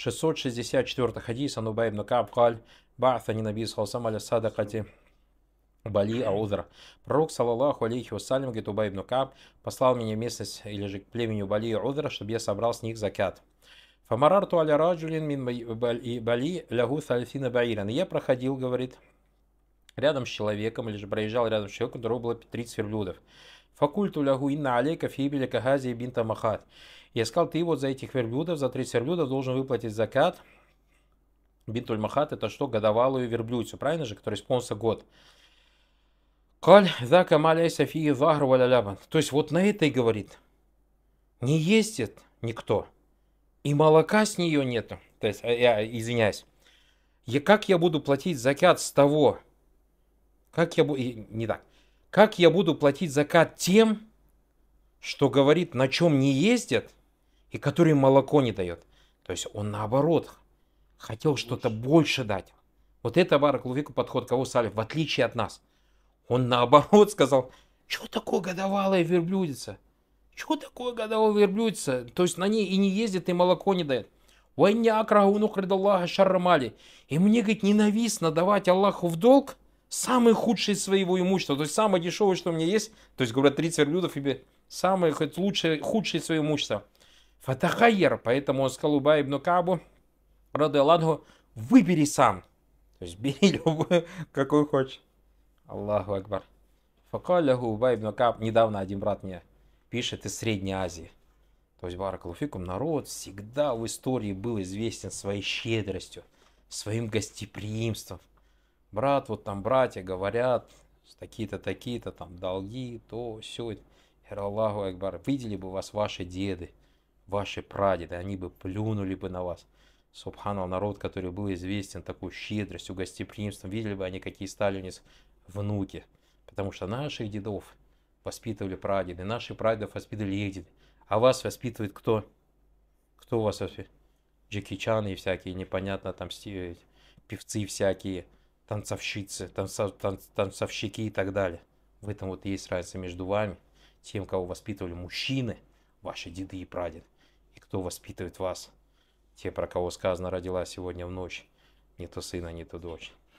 664 хадис Анубай ибн Каб каль не Наби Салсам аля садакати Бали Аудра. Пророк, саллаллаху алейхи вассалям, говорит, Убай ибн Каб послал меня в местность или же к племени Бали Аудра, чтобы я собрал с них закят. Фамарарту аля раджулин мин Бали лягу сальфина баиран. Я проходил, говорит, рядом с человеком, или же проезжал рядом с человеком, у которого было 30 верблюдов. Факульту лягу инна алейка фибеля кагази бинта махат. Я сказал, ты вот за этих верблюдов, за 30 верблюдов должен выплатить закат. Бинтуль махат это что? Годовалую верблюдцу, правильно же? Который спонсор год. Каль зака маляй софии вагр валялябан. То есть вот на это и говорит. Не ездит никто. И молока с нее нету. То есть, э, я извиняюсь. Я, как я буду платить закят с того? Как я буду... Не так. Как я буду платить закат тем, что говорит, на чем не ездят и который молоко не дает? То есть он наоборот хотел что-то больше дать. Вот это Бараклувику подход кого Салев, в отличие от нас. Он наоборот сказал, что такое годовалая верблюдица? Что такое годовалая верблюдица? То есть на ней и не ездит, и молоко не дает. И мне, говорит, ненавистно давать Аллаху в долг, самый худший своего имущества, то есть самое дешевое, что у меня есть, то есть, говорят, 30 верблюдов, и самое хоть лучшее, худшее свое имущество. Фатахайер, поэтому он сказал Убай ибн Кабу, роды Аллаху, выбери сам. То есть бери любой, какой хочешь. Аллаху Акбар. Факаляху Убай ибн Каб, недавно один брат мне пишет из Средней Азии. То есть Баракалуфикум народ всегда в истории был известен своей щедростью, своим гостеприимством, брат, вот там братья говорят, такие-то, такие-то, там долги, то, все. Аллаху Акбар, видели бы вас ваши деды, ваши прадеды, они бы плюнули бы на вас. Субханал, народ, который был известен такой щедростью, гостеприимством, видели бы они, какие стали у них внуки. Потому что наших дедов воспитывали прадеды, наши прадедов воспитывали их деды. А вас воспитывает кто? Кто вас воспитывает? Джеки чаны и всякие, непонятно, там певцы всякие – танцовщицы, танцовщики и так далее. В этом вот есть разница между вами, тем, кого воспитывали мужчины, ваши деды и прадед, и кто воспитывает вас, те, про кого сказано родила сегодня в ночь, не то сына, не то дочь.